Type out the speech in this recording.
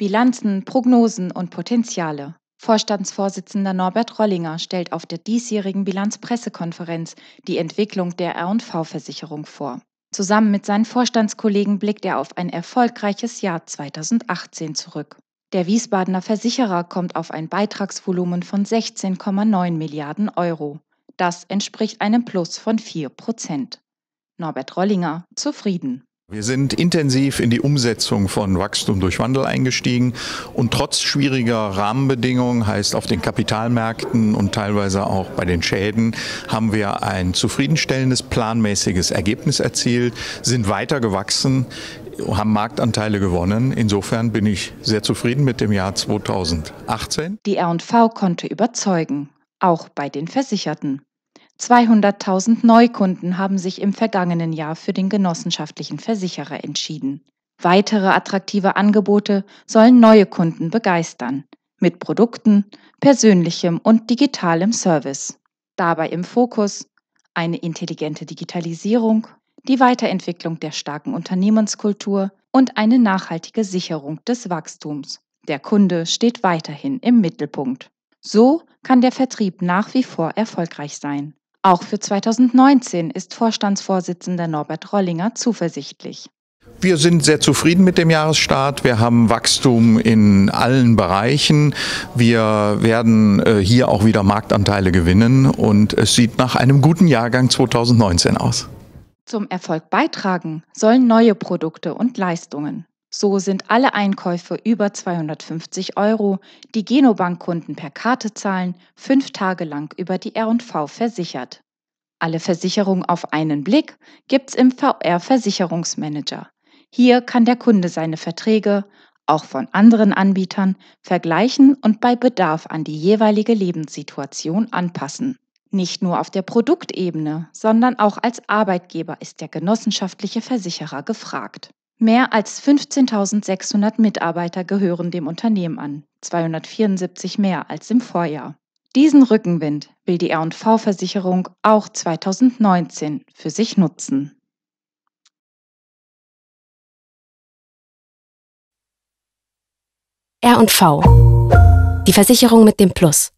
Bilanzen, Prognosen und Potenziale. Vorstandsvorsitzender Norbert Rollinger stellt auf der diesjährigen Bilanzpressekonferenz die Entwicklung der RV-Versicherung vor. Zusammen mit seinen Vorstandskollegen blickt er auf ein erfolgreiches Jahr 2018 zurück. Der Wiesbadener Versicherer kommt auf ein Beitragsvolumen von 16,9 Milliarden Euro. Das entspricht einem Plus von 4 Prozent. Norbert Rollinger zufrieden. Wir sind intensiv in die Umsetzung von Wachstum durch Wandel eingestiegen und trotz schwieriger Rahmenbedingungen, heißt auf den Kapitalmärkten und teilweise auch bei den Schäden, haben wir ein zufriedenstellendes, planmäßiges Ergebnis erzielt, sind weiter gewachsen, haben Marktanteile gewonnen. Insofern bin ich sehr zufrieden mit dem Jahr 2018. Die RV konnte überzeugen, auch bei den Versicherten. 200.000 Neukunden haben sich im vergangenen Jahr für den genossenschaftlichen Versicherer entschieden. Weitere attraktive Angebote sollen neue Kunden begeistern. Mit Produkten, persönlichem und digitalem Service. Dabei im Fokus eine intelligente Digitalisierung, die Weiterentwicklung der starken Unternehmenskultur und eine nachhaltige Sicherung des Wachstums. Der Kunde steht weiterhin im Mittelpunkt. So kann der Vertrieb nach wie vor erfolgreich sein. Auch für 2019 ist Vorstandsvorsitzender Norbert Rollinger zuversichtlich. Wir sind sehr zufrieden mit dem Jahresstart. Wir haben Wachstum in allen Bereichen. Wir werden äh, hier auch wieder Marktanteile gewinnen und es sieht nach einem guten Jahrgang 2019 aus. Zum Erfolg beitragen sollen neue Produkte und Leistungen. So sind alle Einkäufe über 250 Euro, die Genobankkunden per Karte zahlen, fünf Tage lang über die RV versichert. Alle Versicherungen auf einen Blick gibt's im VR-Versicherungsmanager. Hier kann der Kunde seine Verträge, auch von anderen Anbietern, vergleichen und bei Bedarf an die jeweilige Lebenssituation anpassen. Nicht nur auf der Produktebene, sondern auch als Arbeitgeber ist der genossenschaftliche Versicherer gefragt. Mehr als 15.600 Mitarbeiter gehören dem Unternehmen an, 274 mehr als im Vorjahr. Diesen Rückenwind will die RV-Versicherung auch 2019 für sich nutzen. RV, die Versicherung mit dem Plus.